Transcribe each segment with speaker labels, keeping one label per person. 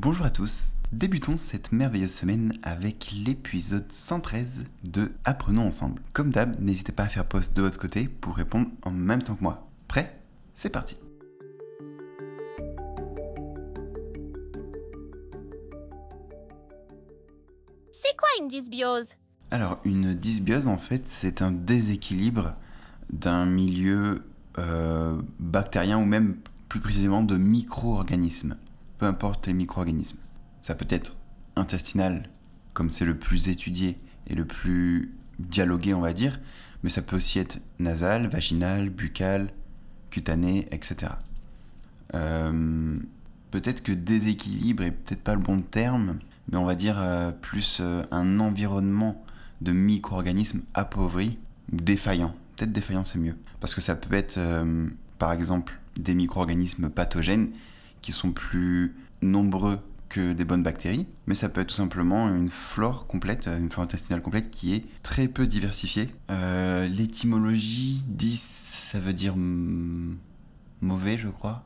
Speaker 1: Bonjour à tous, débutons cette merveilleuse semaine avec l'épisode 113 de Apprenons ensemble. Comme d'hab, n'hésitez pas à faire poste de votre côté pour répondre en même temps que moi. Prêt C'est parti
Speaker 2: C'est quoi une dysbiose
Speaker 1: Alors une dysbiose en fait c'est un déséquilibre d'un milieu euh, bactérien ou même plus précisément de micro-organismes peu importe les micro-organismes. Ça peut être intestinal, comme c'est le plus étudié et le plus dialogué, on va dire, mais ça peut aussi être nasal, vaginal, buccal, cutané, etc. Euh, peut-être que déséquilibre est peut-être pas le bon terme, mais on va dire euh, plus euh, un environnement de micro-organismes appauvri ou défaillant. Peut-être défaillant, c'est mieux. Parce que ça peut être, par exemple, des micro-organismes pathogènes qui sont plus nombreux que des bonnes bactéries, mais ça peut être tout simplement une flore complète, euh, une flore intestinale complète qui est très peu diversifiée. Euh, l'étymologie 10, ça veut dire mauvais, je crois.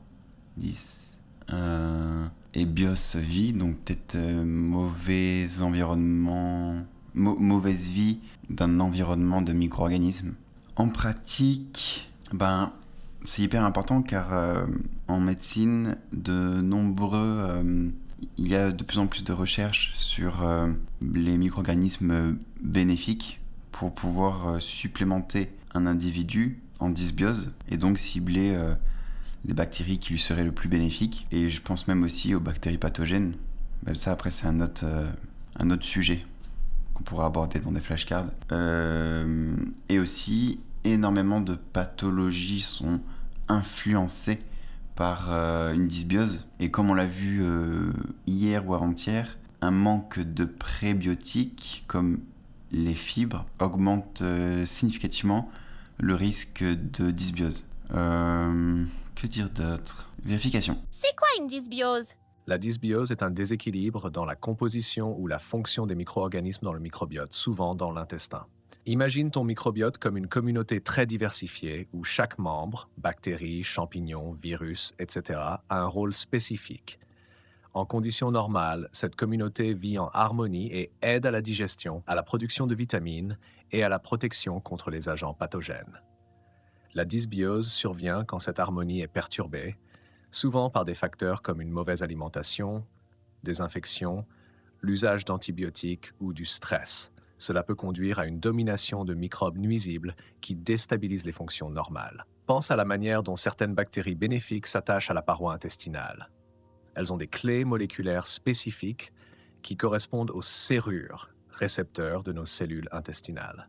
Speaker 1: 10. Euh, et bios, vie, donc peut-être mauvais environnement, mauvaise vie d'un environnement de micro-organismes. En pratique, ben, c'est hyper important car euh, en médecine, de nombreux. Euh, il y a de plus en plus de recherches sur euh, les micro-organismes bénéfiques pour pouvoir supplémenter un individu en dysbiose et donc cibler les bactéries qui lui seraient le plus bénéfiques. Et je pense même aussi aux bactéries pathogènes. Même ben, ça, après, c'est un autre, un autre sujet qu'on pourra aborder dans des flashcards. et aussi, énormément de pathologies sont influencé par euh, une dysbiose. Et comme on l'a vu euh, hier ou avant-hier, un manque de prébiotiques comme les fibres augmente euh, significativement le risque de dysbiose. que dire d'autre Vérification.
Speaker 2: C'est quoi une dysbiose la dysbiose est un déséquilibre dans la composition ou la fonction des micro-organismes dans le microbiote, souvent dans l'intestin. Imagine ton microbiote comme une communauté très diversifiée où chaque membre, bactéries, champignons, virus, etc., a un rôle spécifique. En conditions normales, cette communauté vit en harmonie et aide à la digestion, à la production de vitamines et à la protection contre les agents pathogènes. La dysbiose survient quand cette harmonie est perturbée, souvent par des facteurs comme une mauvaise alimentation, des infections, l'usage d'antibiotiques ou du stress. Cela peut conduire à une domination de microbes nuisibles qui déstabilisent les fonctions normales. Pense à la manière dont certaines bactéries bénéfiques s'attachent à la paroi intestinale. Elles ont des clés moléculaires spécifiques qui correspondent aux serrures, récepteurs de nos cellules intestinales.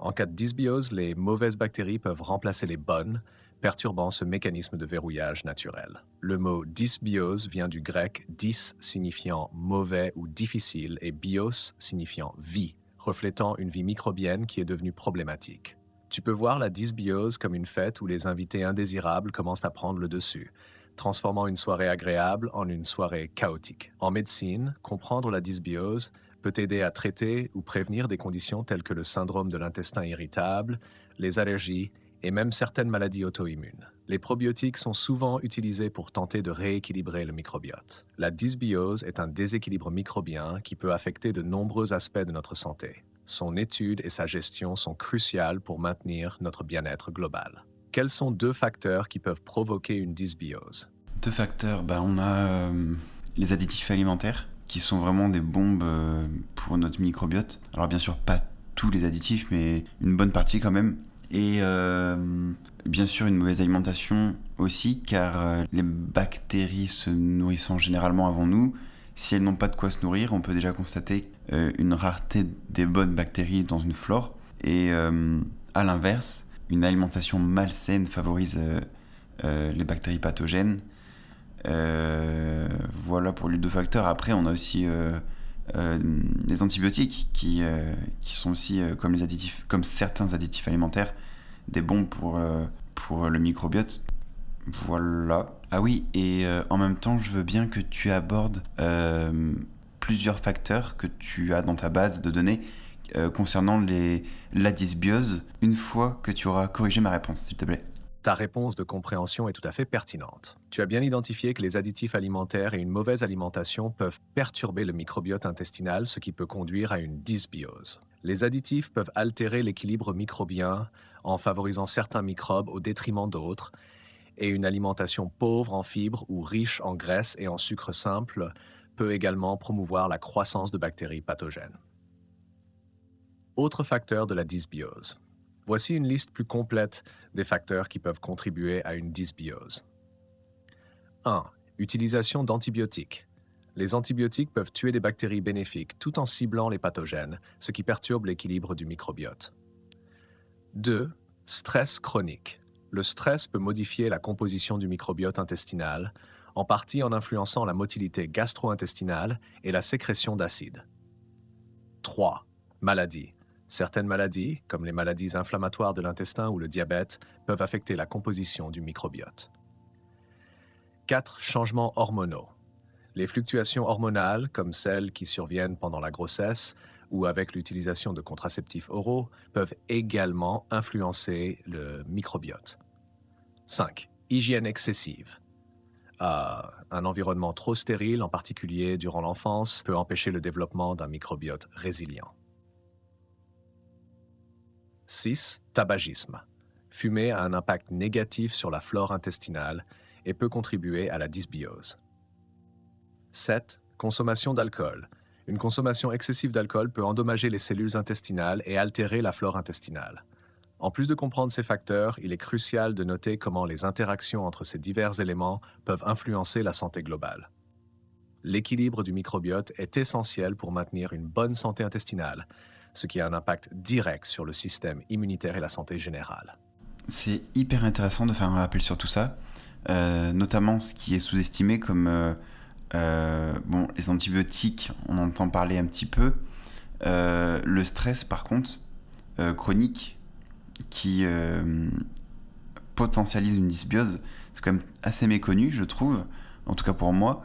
Speaker 2: En cas de dysbiose, les mauvaises bactéries peuvent remplacer les bonnes perturbant ce mécanisme de verrouillage naturel. Le mot dysbiose vient du grec dys signifiant mauvais ou difficile et bios signifiant vie, reflétant une vie microbienne qui est devenue problématique. Tu peux voir la dysbiose comme une fête où les invités indésirables commencent à prendre le dessus, transformant une soirée agréable en une soirée chaotique. En médecine, comprendre la dysbiose peut aider à traiter ou prévenir des conditions telles que le syndrome de l'intestin irritable, les allergies et même certaines maladies auto-immunes. Les probiotiques sont souvent utilisés pour tenter de rééquilibrer le microbiote. La dysbiose est un déséquilibre microbien qui peut affecter de nombreux aspects de notre santé. Son étude et sa gestion sont cruciales pour maintenir notre bien-être global. Quels sont deux facteurs qui peuvent provoquer une dysbiose
Speaker 1: Deux facteurs, bah, on a euh, les additifs alimentaires qui sont vraiment des bombes euh, pour notre microbiote. Alors bien sûr pas tous les additifs, mais une bonne partie quand même et euh, bien sûr une mauvaise alimentation aussi, car euh, les bactéries se nourrissant généralement avant nous, si elles n'ont pas de quoi se nourrir, on peut déjà constater euh, une rareté des bonnes bactéries dans une flore. Et à l'inverse, une alimentation malsaine favorise les bactéries pathogènes. voilà pour les deux facteurs. Après, on a aussi euh, les antibiotiques qui, euh, qui sont aussi, euh, comme, les additifs, comme certains additifs alimentaires, des bons pour, pour le microbiote. Voilà. Ah oui, et en même temps, je veux bien que tu abordes plusieurs facteurs que tu as dans ta base de données concernant les, la dysbiose une fois que tu auras corrigé ma réponse, s'il te plaît.
Speaker 2: Ta réponse de compréhension est tout à fait pertinente. Tu as bien identifié que les additifs alimentaires et une mauvaise alimentation peuvent perturber le microbiote intestinal, ce qui peut conduire à une dysbiose. Les additifs peuvent altérer l'équilibre microbien en favorisant certains microbes au détriment d'autres, et une alimentation pauvre en fibres ou riche en graisses et en sucre simple peut également promouvoir la croissance de bactéries pathogènes. Autre facteur de la dysbiose, Voici une liste plus complète des facteurs qui peuvent contribuer à une dysbiose. 1. Utilisation d'antibiotiques. Les antibiotiques peuvent tuer des bactéries bénéfiques tout en ciblant les pathogènes, ce qui perturbe l'équilibre du microbiote. 2. Stress chronique. Le stress peut modifier la composition du microbiote intestinal, en partie en influençant la motilité gastro-intestinale et la sécrétion d'acides. 3. Maladie. Certaines maladies, comme les maladies inflammatoires de l'intestin ou le diabète, peuvent affecter la composition du microbiote. 4. Changements hormonaux. Les fluctuations hormonales, comme celles qui surviennent pendant la grossesse ou avec l'utilisation de contraceptifs oraux, peuvent également influencer le microbiote. 5. Hygiène excessive. Ah, un environnement trop stérile, en particulier durant l'enfance, peut empêcher le développement d'un microbiote résilient. 6. Tabagisme. Fumer a un impact négatif sur la flore intestinale et peut contribuer à la dysbiose. 7. Consommation d'alcool. Une consommation excessive d'alcool peut endommager les cellules intestinales et altérer la flore intestinale. En plus de comprendre ces facteurs, il est crucial de noter comment les interactions entre ces divers éléments peuvent influencer la santé globale. L'équilibre du microbiote est essentiel pour maintenir une bonne santé intestinale, ce qui a un impact direct sur le système immunitaire et la santé générale.
Speaker 1: C'est hyper intéressant de faire un rappel sur tout ça, euh, notamment ce qui est sous-estimé comme euh, euh, bon, les antibiotiques, on entend parler un petit peu. le stress, par contre, chronique, qui potentialise une dysbiose, c'est quand même assez méconnu, je trouve, en tout cas pour moi.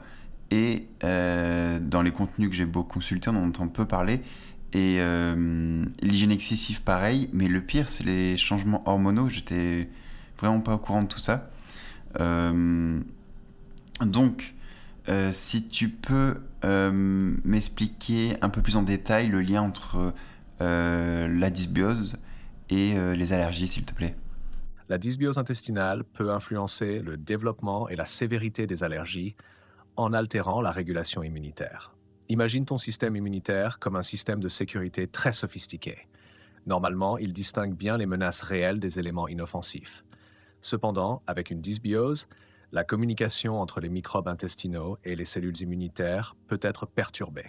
Speaker 1: Et dans les contenus que j'ai beaucoup consultés, on en entend peu parler. Et euh, l'hygiène excessive, pareil. Mais le pire, c'est les changements hormonaux. J'étais vraiment pas au courant de tout ça. Euh, donc, euh, si tu peux m'expliquer un peu plus en détail le lien entre la dysbiose et les allergies, s'il te plaît.
Speaker 2: La dysbiose intestinale peut influencer le développement et la sévérité des allergies en altérant la régulation immunitaire. Imagine ton système immunitaire comme un système de sécurité très sophistiqué. Normalement, il distingue bien les menaces réelles des éléments inoffensifs. Cependant, avec une dysbiose, la communication entre les microbes intestinaux et les cellules immunitaires peut être perturbée.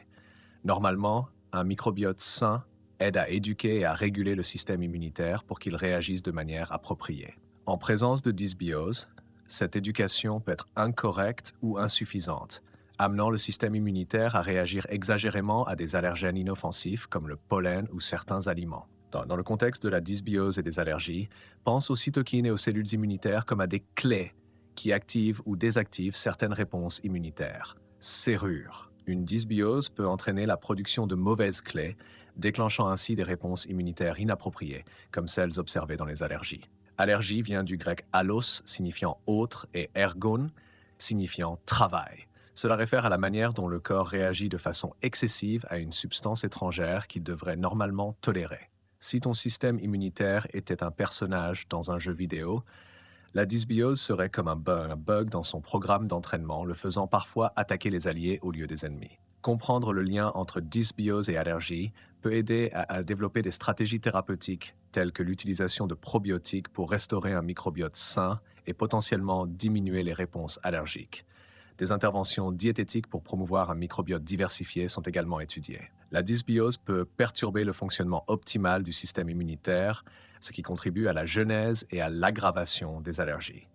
Speaker 2: Normalement, un microbiote sain aide à éduquer et à réguler le système immunitaire pour qu'il réagisse de manière appropriée. En présence de dysbiose, cette éducation peut être incorrecte ou insuffisante, amenant le système immunitaire à réagir exagérément à des allergènes inoffensifs comme le pollen ou certains aliments. Dans, le contexte de la dysbiose et des allergies, pense aux cytokines et aux cellules immunitaires comme à des clés qui activent ou désactivent certaines réponses immunitaires. Serrure. Une dysbiose peut entraîner la production de mauvaises clés, déclenchant ainsi des réponses immunitaires inappropriées, comme celles observées dans les allergies. Allergie vient du grec allos signifiant autre et ergon signifiant travail. Cela réfère à la manière dont le corps réagit de façon excessive à une substance étrangère qu'il devrait normalement tolérer. Si ton système immunitaire était un personnage dans un jeu vidéo, la dysbiose serait comme un bug, dans son programme d'entraînement, le faisant parfois attaquer les alliés au lieu des ennemis. Comprendre le lien entre dysbiose et allergie peut aider à développer des stratégies thérapeutiques telles que l'utilisation de probiotiques pour restaurer un microbiote sain et potentiellement diminuer les réponses allergiques. Des interventions diététiques pour promouvoir un microbiote diversifié sont également étudiées. La dysbiose peut perturber le fonctionnement optimal du système immunitaire, ce qui contribue à la genèse et à l'aggravation des allergies.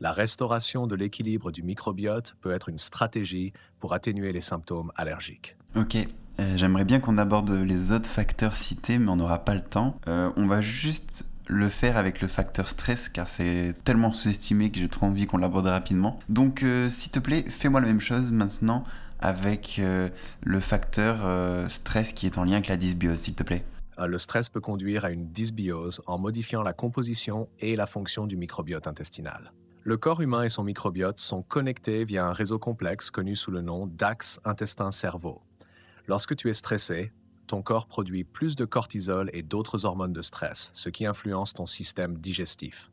Speaker 2: La restauration de l'équilibre du microbiote peut être une stratégie pour atténuer les symptômes allergiques.
Speaker 1: Ok, euh, j'aimerais bien qu'on aborde les autres facteurs cités, mais on n'aura pas le temps. Euh, on va juste le faire avec le facteur stress car c'est tellement sous-estimé que j'ai trop envie qu'on l'aborde rapidement. Donc euh, s'il te plaît, fais-moi la même chose maintenant avec euh, le facteur euh, stress qui est en lien avec la dysbiose, s'il te plaît.
Speaker 2: Le stress peut conduire à une dysbiose en modifiant la composition et la fonction du microbiote intestinal. Le corps humain et son microbiote sont connectés via un réseau complexe connu sous le nom d'axe intestin-cerveau. Lorsque tu es stressé, ton corps produit plus de cortisol et d'autres hormones de stress, ce qui influence ton système digestif.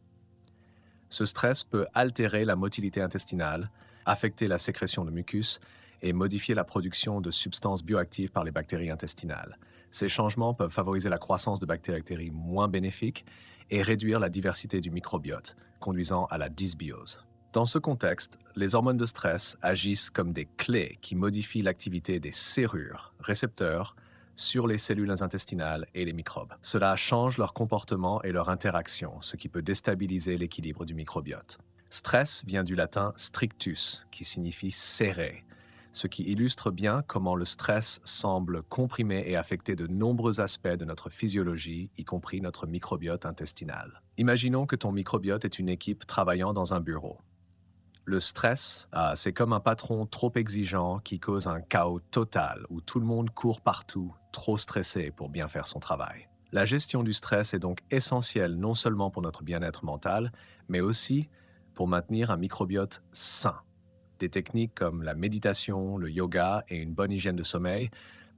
Speaker 2: Ce stress peut altérer la motilité intestinale, affecter la sécrétion de mucus et modifier la production de substances bioactives par les bactéries intestinales. Ces changements peuvent favoriser la croissance de bactéries moins bénéfiques et réduire la diversité du microbiote, conduisant à la dysbiose. Dans ce contexte, les hormones de stress agissent comme des clés qui modifient l'activité des serrures, récepteurs sur les cellules intestinales et les microbes. Cela change leur comportement et leur interaction, ce qui peut déstabiliser l'équilibre du microbiote. Stress vient du latin strictus, qui signifie serré, ce qui illustre bien comment le stress semble comprimer et affecter de nombreux aspects de notre physiologie, y compris notre microbiote intestinal. Imaginons que ton microbiote est une équipe travaillant dans un bureau. Le stress, euh, c'est comme un patron trop exigeant qui cause un chaos total où tout le monde court partout, trop stressé pour bien faire son travail. La gestion du stress est donc essentielle non seulement pour notre bien-être mental, mais aussi pour maintenir un microbiote sain. Des techniques comme la méditation, le yoga et une bonne hygiène de sommeil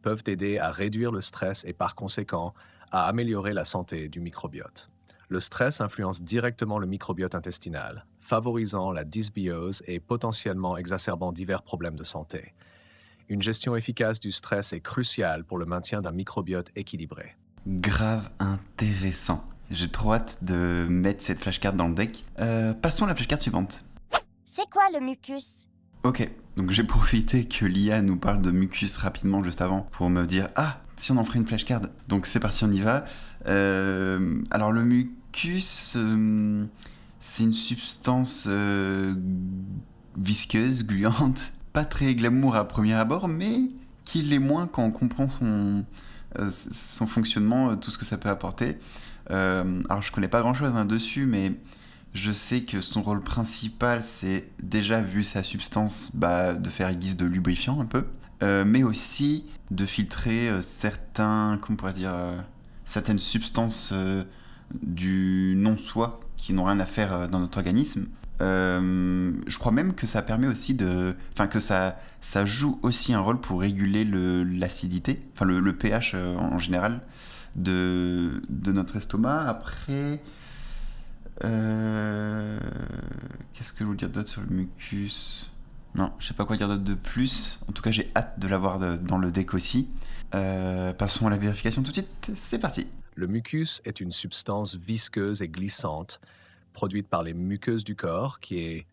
Speaker 2: peuvent aider à réduire le stress et par conséquent à améliorer la santé du microbiote. Le stress influence directement le microbiote intestinal, favorisant la dysbiose et potentiellement exacerbant divers problèmes de santé. Une gestion efficace du stress est cruciale pour le maintien d'un microbiote équilibré. Grave
Speaker 1: intéressant. J'ai trop hâte de mettre cette flashcard dans le deck. Euh, passons à la flashcard suivante.
Speaker 2: C'est quoi le mucus
Speaker 1: Ok, donc j'ai profité que l'IA nous parle de mucus rapidement juste avant pour me dire Ah, si on en ferait une flashcard Donc c'est parti, on y va. Euh, alors le mucus. Euh, c'est une substance euh, visqueuse, gluante, pas très glamour à premier abord, mais qui l'est moins quand on comprend son, euh, son fonctionnement, euh, tout ce que ça peut apporter. alors je connais pas grand chose hein, dessus, mais je sais que son rôle principal, c'est déjà vu sa substance bah, de faire guise de lubrifiant un peu, mais aussi de filtrer certains, comment pourrait dire, certaines substances du non-soi qui n'ont rien à faire euh, dans notre organisme. Euh, je crois même que ça permet aussi de. Enfin, que ça, ça joue aussi un rôle pour réguler l'acidité, enfin le, pH euh, en, général de, de notre estomac. Après. Qu'est-ce que je vous dire d'autre sur le mucus Non, je sais pas quoi dire d'autre de plus. En tout cas, j'ai hâte de l'avoir dans le deck aussi. passons à la vérification tout de suite. C'est parti!
Speaker 2: Le mucus est une substance visqueuse et glissante produite par les muqueuses du corps qui,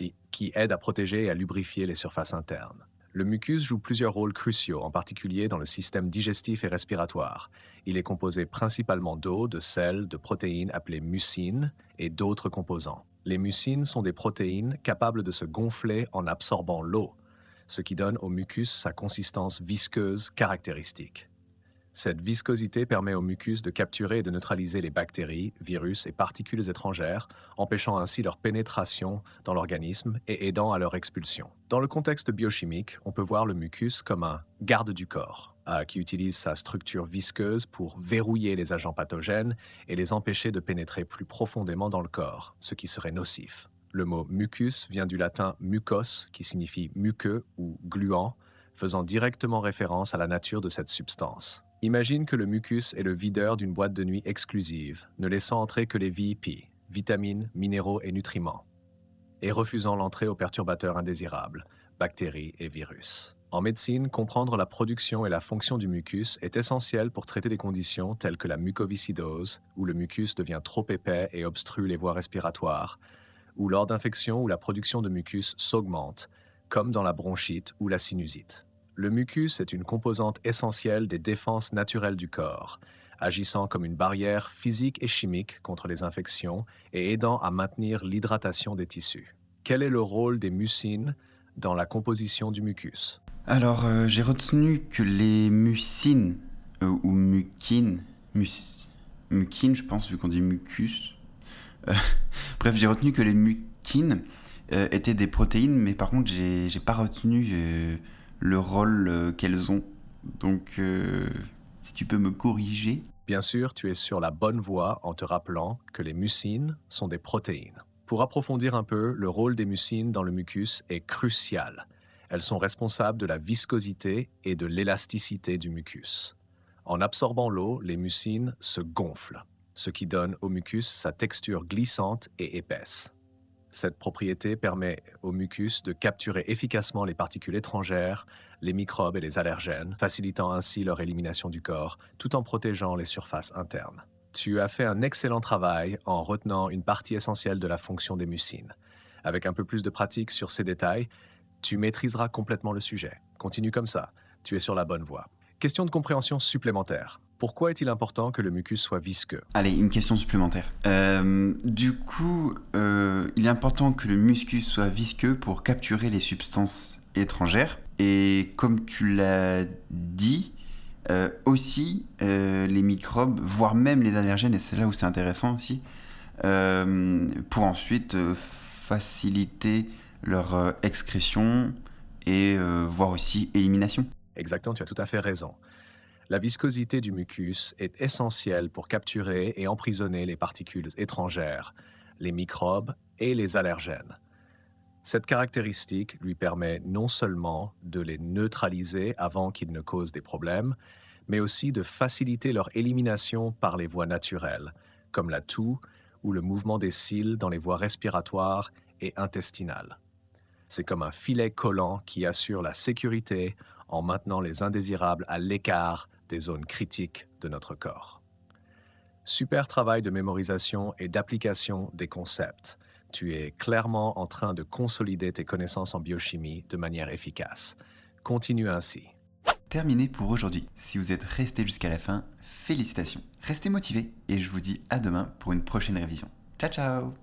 Speaker 2: aident aide à protéger et à lubrifier les surfaces internes. Le mucus joue plusieurs rôles cruciaux, en particulier dans le système digestif et respiratoire. Il est composé principalement d'eau, de sel, de protéines appelées mucines et d'autres composants. Les mucines sont des protéines capables de se gonfler en absorbant l'eau, ce qui donne au mucus sa consistance visqueuse caractéristique. Cette viscosité permet au mucus de capturer et de neutraliser les bactéries, virus et particules étrangères, empêchant ainsi leur pénétration dans l'organisme et aidant à leur expulsion. Dans le contexte biochimique, on peut voir le mucus comme un garde du corps, euh, qui utilise sa structure visqueuse pour verrouiller les agents pathogènes et les empêcher de pénétrer plus profondément dans le corps, ce qui serait nocif. Le mot mucus vient du latin mucos, qui signifie muqueux ou gluant, faisant directement référence à la nature de cette substance. Imagine que le mucus est le videur d'une boîte de nuit exclusive, ne laissant entrer que les VIP, vitamines, minéraux et nutriments, et refusant l'entrée aux perturbateurs indésirables, bactéries et virus. En médecine, comprendre la production et la fonction du mucus est essentiel pour traiter des conditions telles que la mucoviscidose, où le mucus devient trop épais et obstrue les voies respiratoires, ou lors d'infections où la production de mucus s'augmente, comme dans la bronchite ou la sinusite. Le mucus est une composante essentielle des défenses naturelles du corps, agissant comme une barrière physique et chimique contre les infections et aidant à maintenir l'hydratation des tissus. Quel est le rôle des mucines dans la composition du mucus
Speaker 1: Alors, euh, j'ai retenu que les mucines, euh, ou muquines, mus, muquines, je pense, vu qu'on dit mucus. Euh, bref, j'ai retenu que les muquines étaient des protéines, mais par contre, j'ai pas retenu le
Speaker 2: rôle euh, qu'elles ont. Donc, euh, si tu peux me corriger. Bien sûr, tu es sur la bonne voie en te rappelant que les mucines sont des protéines. Pour approfondir un peu, le rôle des mucines dans le mucus est crucial. Elles sont responsables de la viscosité et de l'élasticité du mucus. En absorbant l'eau, les mucines se gonflent, ce qui donne au mucus sa texture glissante et épaisse. Cette propriété permet au mucus de capturer efficacement les particules étrangères, les microbes et les allergènes, facilitant ainsi leur élimination du corps tout en protégeant les surfaces internes. Tu as fait un excellent travail en retenant une partie essentielle de la fonction des mucines. Avec un peu plus de pratique sur ces détails, tu maîtriseras complètement le sujet. Continue comme ça, tu es sur la bonne voie. Question de compréhension supplémentaire. Pourquoi est-il important que le mucus soit visqueux
Speaker 1: Allez, une question supplémentaire. Euh, du coup, euh, il est important que le mucus soit visqueux pour capturer les substances étrangères. Et comme tu l'as dit, euh, aussi les microbes, voire même les allergènes, et c'est là où c'est intéressant aussi, pour ensuite faciliter leur excrétion et voire aussi
Speaker 2: élimination. Exactement, tu as tout à fait raison la viscosité du mucus est essentielle pour capturer et emprisonner les particules étrangères, les microbes et les allergènes. Cette caractéristique lui permet non seulement de les neutraliser avant qu'ils ne causent des problèmes, mais aussi de faciliter leur élimination par les voies naturelles, comme la toux ou le mouvement des cils dans les voies respiratoires et intestinales. C'est comme un filet collant qui assure la sécurité en maintenant les indésirables à l'écart des zones critiques de notre corps. Super travail de mémorisation et d'application des concepts. Tu es clairement en train de consolider tes connaissances en biochimie de manière efficace. Continue ainsi. Terminé pour aujourd'hui. Si vous êtes resté jusqu'à la fin, félicitations. Restez
Speaker 1: motivés et je vous dis à demain pour une prochaine révision. Ciao ciao